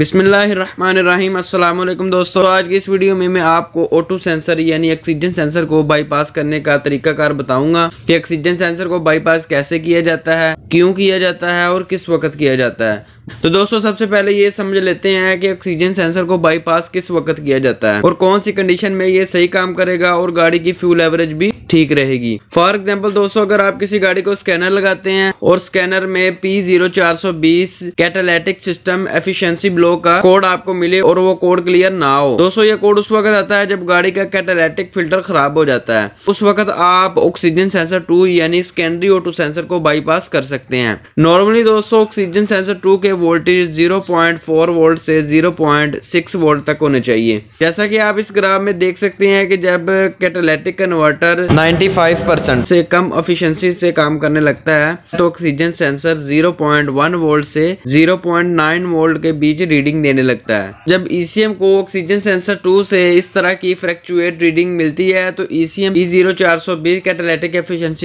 अस्सलाम वालेकुम दोस्तों आज की इस वीडियो में मैं आपको ऑटो सेंसर यानी ऑक्सीजन सेंसर को बाईपास करने का तरीकाकार बताऊंगा कि ऑक्सीजन सेंसर को बाईपास कैसे किया जाता है क्यों किया जाता है और किस वक्त किया जाता है तो दोस्तों सबसे पहले ये समझ लेते हैं कि ऑक्सीजन सेंसर को बाईपास किस वक्त किया जाता है और कौन सी कंडीशन में ये सही काम करेगा और गाड़ी की फ्यूल एवरेज भी ठीक रहेगी फॉर एग्जाम्पल दोस्तों अगर आप किसी गाड़ी को स्कैनर लगाते हैं और स्कैनर में पी जीरो चार सौ बीस कैटालिटिक सिस्टम एफिशिएंसी ब्लो का कोड आपको मिले और वो कोड क्लियर ना हो दोस्तों ये कोड उस वक्त आता है जब गाड़ी का कैटालिटिक फिल्टर खराब हो जाता है उस वक्त आप ऑक्सीजन सेंसर टू यानी स्कैनरी ऑटो सेंसर को बाईपास कर सकते हैं नॉर्मली दोस्तों ऑक्सीजन सेंसर टू के वोल्टेज 0.4 वोल्ट से 0.6 वोल्ट तक होने चाहिए जैसा कि आप इस ग्राफ में देख सकते हैं कि जब कैटालिटिक कन्वर्टर 95 परसेंट से कम एफिशिएंसी से काम करने लगता है तो ऑक्सीजन सेंसर 0.1 वोल्ट से 0.9 वोल्ट के बीच रीडिंग देने लगता है जब ईसीएम e को ऑक्सीजन सेंसर टू से इस तरह की फ्रेक्चुएट रीडिंग मिलती है तो ईसीएम ई जीरो चार सौ बीस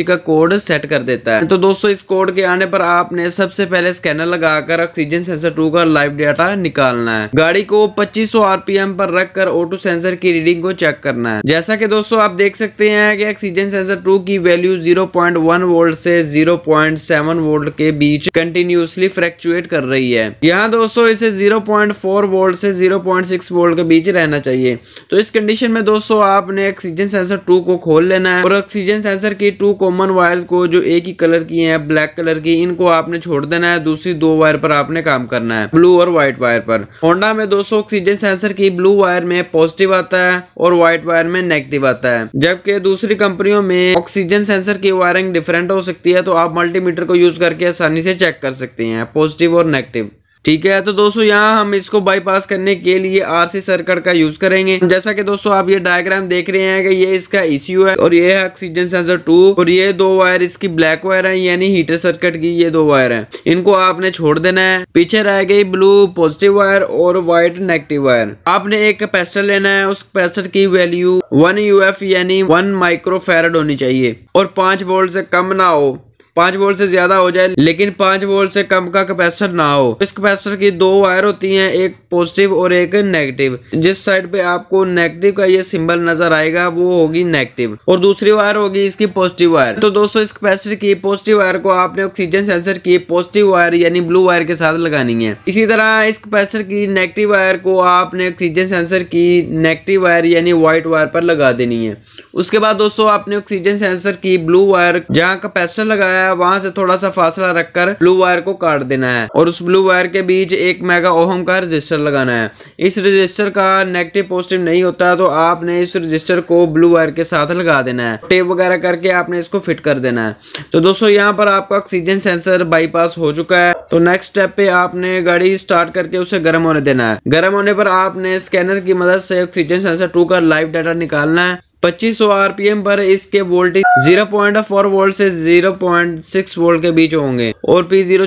का कोड सेट कर देता है तो दोस्तों इस कोड के आने पर आपने सबसे पहले स्कैनर लगाकर ऑक्सीजन सेंसर टू का लाइव डाटा निकालना है गाड़ी को 2500 आरपीएम पर रखकर ऑटो सेंसर की रीडिंग को चेक करना है जैसा कि दोस्तों आप देख सकते हैं कि ऑक्सीजन सेंसर टू की वैल्यू 0.1 वोल्ट से 0.7 वोल्ट के बीच कंटिन्यूसली फ्रेक्चुएट कर रही है यहाँ दोस्तों इसे 0.4 वोल्ट से 0.6 वोल्ट के बीच रहना चाहिए तो इस कंडीशन में दोस्तों आपने ऑक्सीजन सेंसर टू को खोल लेना है और ऑक्सीजन सेंसर की टू कॉमन वायर को जो एक ही कलर की है ब्लैक कलर की इनको आपने छोड़ देना है दूसरी दो वायर पर आप आपने काम करना है ब्लू और व्हाइट वायर पर होंडा में दोस्तों ऑक्सीजन सेंसर की ब्लू वायर में पॉजिटिव आता है और व्हाइट वायर में नेगेटिव आता है जबकि दूसरी कंपनियों में ऑक्सीजन सेंसर की वायरिंग डिफरेंट हो सकती है तो आप मल्टीमीटर को यूज करके आसानी से चेक कर सकते हैं पॉजिटिव और नेगेटिव ठीक है तो दोस्तों यहाँ हम इसको बाईपास करने के लिए आरसी सर्कट का यूज करेंगे जैसा कि दोस्तों आप ये डायग्राम देख रहे हैं कि ये इसका इश्यू है और ये है ऑक्सीजन सेंसर टू और ये दो वायर इसकी ब्लैक वायर है यानी हीटर सर्किट की ये दो वायर है इनको आपने छोड़ देना है पीछे रह गई ब्लू पॉजिटिव वायर और व्हाइट नेगेटिव वायर आपने एक कैपेसिटर लेना है उस कैपेसिटर की वैल्यू वन यूएफ यानी वन माइक्रो होनी चाहिए और पांच वोल्ट से कम ना हो पांच वोल्ट से ज़्यादा हो जाए लेकिन पांच वोल्ट से कम का कैपेसिटर ना हो इस कैपेसिटर की दो वायर होती हैं एक पॉजिटिव और एक नेगेटिव जिस साइड पे आपको नेगेटिव का ये सिंबल नजर आएगा वो होगी नेगेटिव और दूसरी वायर होगी इसकी पॉजिटिव वायर तो दोस्तों इस कैपेसिटर की पॉजिटिव वायर को आपने ऑक्सीजन सेंसर की पॉजिटिव वायर यानी ब्लू वायर के साथ लगानी है इसी तरह इस कैपेसिटर की नेगेटिव वायर को आपने ऑक्सीजन सेंसर की नेगेटिव वायर यानी व्हाइट वायर पर लगा देनी है उसके बाद दोस्तों आपने ऑक्सीजन सेंसर की ब्लू वायर जहाँ कैपेसिटर लगाया है वहां से थोड़ा सा फासला रखकर ब्लू वायर को काट देना है और उस ब्लू वायर के बीच एक मेगा ओहम का रजिस्टर लगाना है इस रजिस्टर का नेगेटिव पॉजिटिव नहीं होता तो आपने इस रजिस्टर को ब्लू वायर के साथ लगा देना है टेप वगैरह करके आपने इसको फिट कर देना है तो दोस्तों यहाँ पर आपका ऑक्सीजन सेंसर बाईपास हो चुका है तो नेक्स्ट स्टेप पे आपने गाड़ी स्टार्ट करके उसे गर्म होने देना है गर्म होने पर आपने स्कैनर की मदद से ऑक्सीजन सेंसर टू का लाइव डाटा निकालना है 2500 आरपीएम पर इसके वोल्टेज 0.4 वोल्ट से 0.6 वोल्ट के बीच होंगे और पी जीरो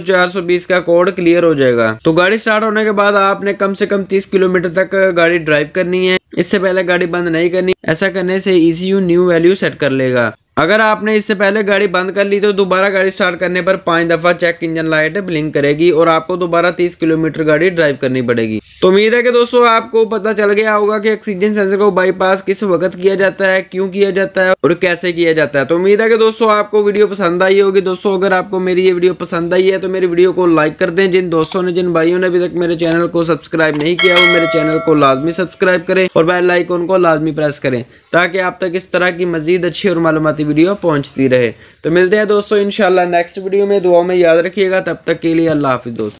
का कोड क्लियर हो जाएगा तो गाड़ी स्टार्ट होने के बाद आपने कम से कम 30 किलोमीटर तक गाड़ी ड्राइव करनी है इससे पहले गाड़ी बंद नहीं करनी ऐसा करने से ईसीयू न्यू वैल्यू सेट कर लेगा अगर आपने इससे पहले गाड़ी बंद कर ली तो दोबारा गाड़ी स्टार्ट करने पर पांच दफा चेक इंजन लाइट ब्लिंक करेगी और आपको दोबारा तीस किलोमीटर गाड़ी ड्राइव करनी पड़ेगी तो उम्मीद है कि दोस्तों आपको पता चल गया होगा कि ऑक्सीजन सेंसर को बाईपास किस वक्त किया जाता है क्यों किया जाता है और कैसे किया जाता है तो उम्मीद है कि दोस्तों आपको वीडियो पसंद आई होगी दोस्तों अगर आपको मेरी ये वीडियो पसंद आई है तो मेरी वीडियो को लाइक कर दें जिन दोस्तों ने जिन भाइयों ने अभी तक मेरे चैनल को सब्सक्राइब नहीं किया वो मेरे चैनल को लाजमी सब्सक्राइब करें और बेल आइकन को लाजमी प्रेस करें ताकि आप तक इस तरह की मजीद अच्छी और मालूमती आती वीडियो पहुँचती रहे तो मिलते हैं दोस्तों इन नेक्स्ट वीडियो में दुआ में याद रखिएगा तब तक के लिए अल्लाह हाफिज़ दोस्तों